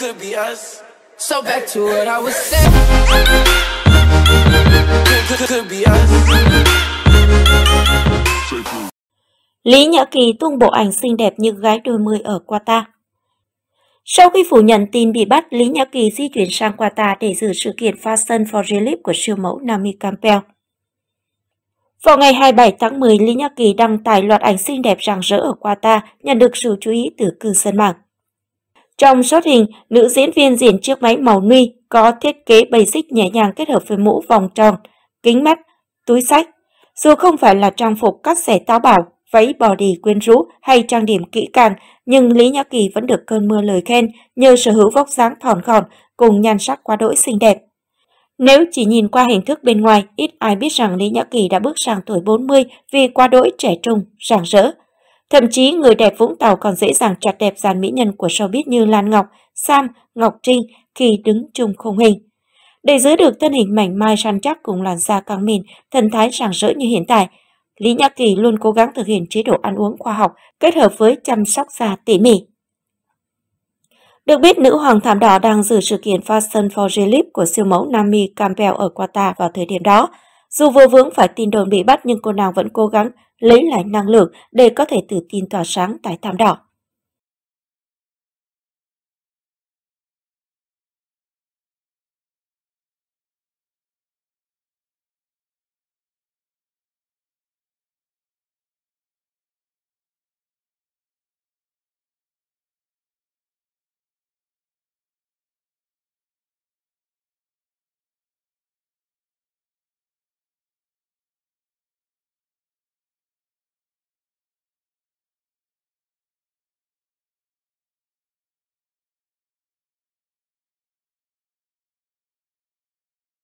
could be us. So back to what I was saying. Could, could be us. Lý Nhã Kỳ tung bộ ảnh xinh đẹp như gái đôi mươi ở Qatar. Sau khi phủ nhận tin bị bắt, Lý Nhã Kỳ di chuyển sang Qatar để dự sự kiện Fashion for Relief của siêu mẫu Naomi Campbell. Vào ngày 27 tháng 10, Lý Nhã Kỳ đăng tải loạt ảnh xinh đẹp rạng rỡ ở Qatar, nhận được sự chú ý từ cư dân mạng. Trong shot hình, nữ diễn viên diện chiếc máy màu nude có thiết kế bầy xích nhẹ nhàng kết hợp với mũ vòng tròn, kính mắt, túi sách. Dù không phải là trang phục cắt xẻ táo bảo, váy body quyến rũ hay trang điểm kỹ càng, nhưng Lý Nhã Kỳ vẫn được cơn mưa lời khen nhờ sở hữu vóc dáng thòn gọn cùng nhan sắc quá đỗi xinh đẹp. Nếu chỉ nhìn qua hình thức bên ngoài, ít ai biết rằng Lý Nhã Kỳ đã bước sang tuổi 40 vì quá đỗi trẻ trung, rạng rỡ. Thậm chí người đẹp Vũng Tàu còn dễ dàng chặt đẹp dàn mỹ nhân của showbiz như Lan Ngọc, Sam, Ngọc Trinh khi đứng chung khung hình. Để giữ được thân hình mảnh mai săn chắc cùng làn da căng mịn, thần thái rạng rỡ như hiện tại, Lý Nhã Kỳ luôn cố gắng thực hiện chế độ ăn uống khoa học kết hợp với chăm sóc da tỉ mỉ. Được biết, nữ hoàng thảm đỏ đang dự sự kiện Fashion for Relief của siêu mẫu Naomi Campbell ở Qatar vào thời điểm đó – dù vừa vướng phải tin đồn bị bắt nhưng cô nàng vẫn cố gắng lấy lại năng lượng để có thể tự tin tỏa sáng tại Tam Đỏ.